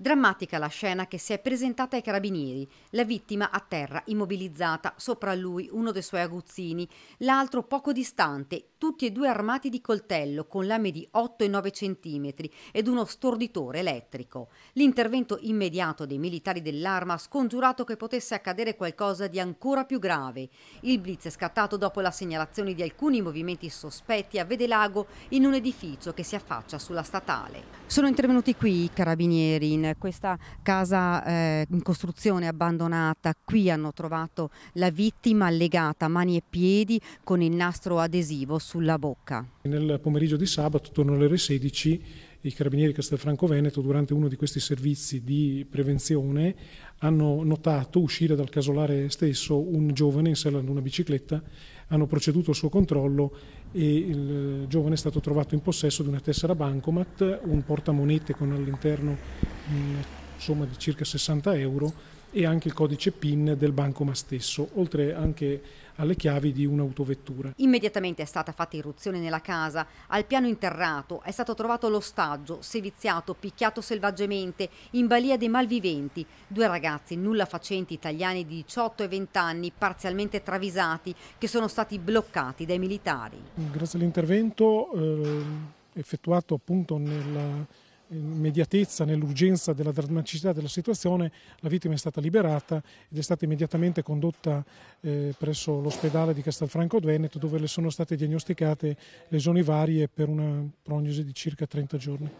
Drammatica la scena che si è presentata ai carabinieri, la vittima a terra immobilizzata, sopra lui uno dei suoi aguzzini, l'altro poco distante, tutti e due armati di coltello con lame di 8 e 9 cm ed uno storditore elettrico. L'intervento immediato dei militari dell'arma ha scongiurato che potesse accadere qualcosa di ancora più grave. Il blitz è scattato dopo la segnalazione di alcuni movimenti sospetti a Vedelago in un edificio che si affaccia sulla statale. Sono intervenuti qui i carabinieri in questa casa eh, in costruzione abbandonata. Qui hanno trovato la vittima legata mani e piedi con il nastro adesivo sulla bocca. Nel pomeriggio di sabato, attorno alle ore 16, i carabinieri Castelfranco Veneto, durante uno di questi servizi di prevenzione, hanno notato uscire dal casolare stesso un giovane in sella ad una bicicletta, hanno proceduto al suo controllo e il giovane è stato trovato in possesso di una tessera bancomat, un portamonete con all'interno una somma di circa 60 euro e anche il codice PIN del bancoma stesso, oltre anche alle chiavi di un'autovettura. Immediatamente è stata fatta irruzione nella casa. Al piano interrato è stato trovato l'ostaggio, seviziato, picchiato selvaggiamente, in balia dei malviventi. Due ragazzi nulla facenti italiani di 18 e 20 anni, parzialmente travisati, che sono stati bloccati dai militari. Grazie all'intervento eh, effettuato appunto nella nell'immediatezza, nell'urgenza della drammaticità della situazione, la vittima è stata liberata ed è stata immediatamente condotta eh, presso l'ospedale di Castelfranco Veneto dove le sono state diagnosticate lesioni varie per una prognosi di circa 30 giorni.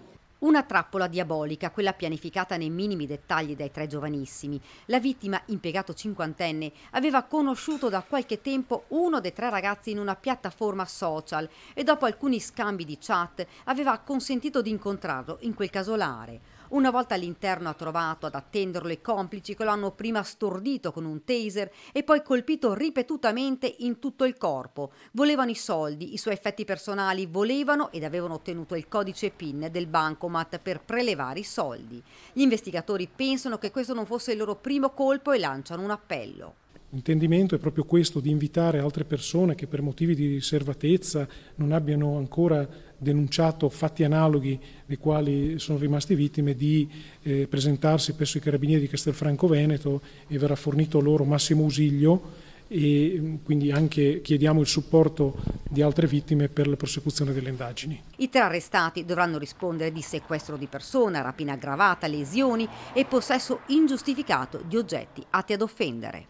Una trappola diabolica, quella pianificata nei minimi dettagli dai tre giovanissimi. La vittima, impiegato cinquantenne, aveva conosciuto da qualche tempo uno dei tre ragazzi in una piattaforma social e dopo alcuni scambi di chat aveva consentito di incontrarlo in quel casolare. Una volta all'interno ha trovato ad attenderlo i complici che lo hanno prima stordito con un taser e poi colpito ripetutamente in tutto il corpo. Volevano i soldi, i suoi effetti personali, volevano ed avevano ottenuto il codice PIN del bancomat per prelevare i soldi. Gli investigatori pensano che questo non fosse il loro primo colpo e lanciano un appello. L'intendimento è proprio questo, di invitare altre persone che per motivi di riservatezza non abbiano ancora denunciato fatti analoghi dei quali sono rimasti vittime, di eh, presentarsi presso i carabinieri di Castelfranco Veneto e verrà fornito loro massimo ausilio e mm, quindi anche chiediamo il supporto di altre vittime per la prosecuzione delle indagini. I tre arrestati dovranno rispondere di sequestro di persona, rapina aggravata, lesioni e possesso ingiustificato di oggetti atti ad offendere.